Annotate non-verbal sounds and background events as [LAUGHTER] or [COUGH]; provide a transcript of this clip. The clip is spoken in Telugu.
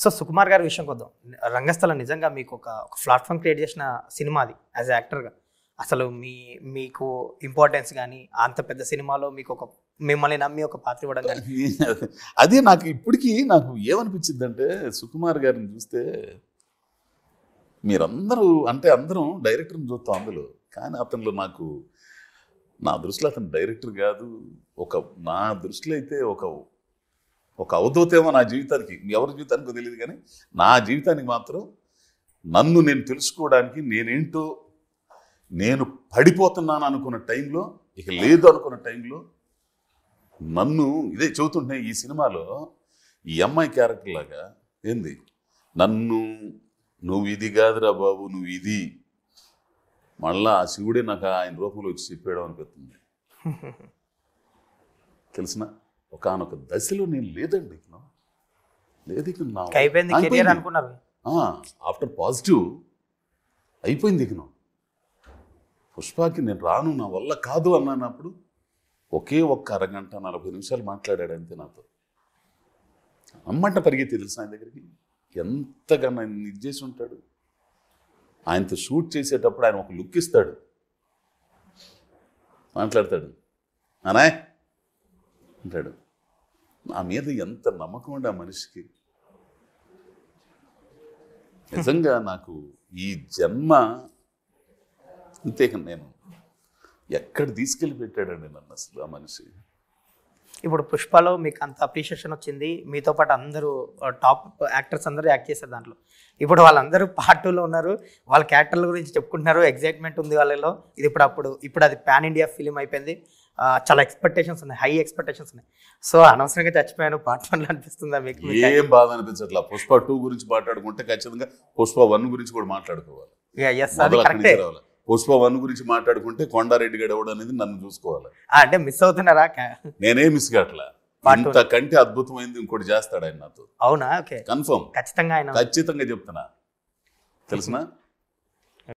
సో సుకుమార్ గారి విషయం కొద్దాం రంగస్థలం నిజంగా మీకు ఒక ప్లాట్ఫామ్ క్రియేట్ చేసిన సినిమా అది యాజ్ యాక్టర్గా అసలు మీ మీకు ఇంపార్టెన్స్ కానీ అంత పెద్ద సినిమాలో మీకు ఒక మిమ్మల్ని నమ్మి ఒక పాత్ర ఇవ్వడం కానీ [LAUGHS] అదే నాకు ఇప్పటికీ నాకు ఏమనిపించింది అంటే సుకుమార్ గారిని చూస్తే మీరందరూ అంటే అందరం డైరెక్టర్ని చూస్తాం అందులో కానీ అతనిలో నాకు నా దృష్టిలో అతను డైరెక్టర్ కాదు ఒక నా దృష్టిలో అయితే ఒక ఒక అవధూతేమో నా జీవితానికి ఎవరి జీవితానికో తెలియదు కానీ నా జీవితానికి మాత్రం నన్ను నేను తెలుసుకోవడానికి నేనేంటో నేను పడిపోతున్నాను అనుకున్న టైంలో ఇక లేదు అనుకున్న టైంలో నన్ను ఇదే చెబుతుంటే ఈ సినిమాలో ఈ అమ్మాయి క్యారెక్టర్ లాగా ఏంది నన్ను నువ్వు ఇది కాదురా బాబు నువ్వు ఇది మళ్ళా ఆ శివుడే నాకు ఆయన రూపంలో వచ్చి చెప్పాడు అనిపిస్తుంది [LAUGHS] తెలిసిన ఒకనొక దశలో నేను లేదండి లేదు ఇక నా ఆఫ్టర్ పాజిటివ్ అయిపోయింది ఇకను పుష్పాకి నేను రాను నా వల్ల కాదు అన్నప్పుడు ఒకే ఒక్క అరగంట నలభై నిమిషాలు మాట్లాడాడు అంతే నాతో అమ్మంట పరిగి తెలుసు ఆయన దగ్గరికి ఎంతగా నన్ను చేసి ఉంటాడు ఆయనతో షూట్ చేసేటప్పుడు ఆయన ఒక లుక్ ఇస్తాడు మాట్లాడతాడు అనే అంటాడు నా మీద ఎంత నమ్మకం ఉండే ఆ మనిషికి నిజంగా నాకు ఈ జన్మ అంతేకా నేను ఎక్కడ తీసుకెళ్ళి పెట్టాడండి నన్ను అసలు ఆ మనిషి ఇప్పుడు పుష్పలో మీకు అంత అప్రిషియేషన్ వచ్చింది మీతో పాటు అందరూ టాప్ యాక్టర్స్ అందరూ యాక్ట్ చేశారు దాంట్లో ఇప్పుడు వాళ్ళందరూ పార్ట్ టూలో ఉన్నారు వాళ్ళ క్యారెక్టర్ల గురించి చెప్పుకుంటున్నారు ఎగ్జైట్మెంట్ ఉంది వాళ్ళలో ఇది ఇప్పుడు అప్పుడు ఇప్పుడు అది పాన్ ఇండియా ఫిలిం అయిపోయింది చాలా ఎక్స్పెక్టేషన్స్ ఉన్నాయి హై ఎక్స్పెక్టేషన్స్ ఉన్నాయి సో అనవసరంగా చచ్చిపోయాను పార్ట్ వన్ అనిపిస్తుందా మీకు ఏం బాధ అనిపించట్లా పుష్ప టూ గురించి మాట్లాడుకుంటే ఖచ్చితంగా పుష్ప వన్ గురించి కూడా మాట్లాడుకోవాలి పుష్ప వన్ గురించి మాట్లాడుకుంటే కొండారెడ్డి గడవడం అనేది నన్ను చూసుకోవాలి అంటే మిస్ అవుతున్నారా నేనే మిస్ కావట్లా అంత కంటే అద్భుతమైంది ఇంకోటి చేస్తాడు ఆయన నాతో అవునా కన్ఫర్మ్ ఖచ్చితంగా ఆయన ఖచ్చితంగా చెప్తున్నా తెలుసునా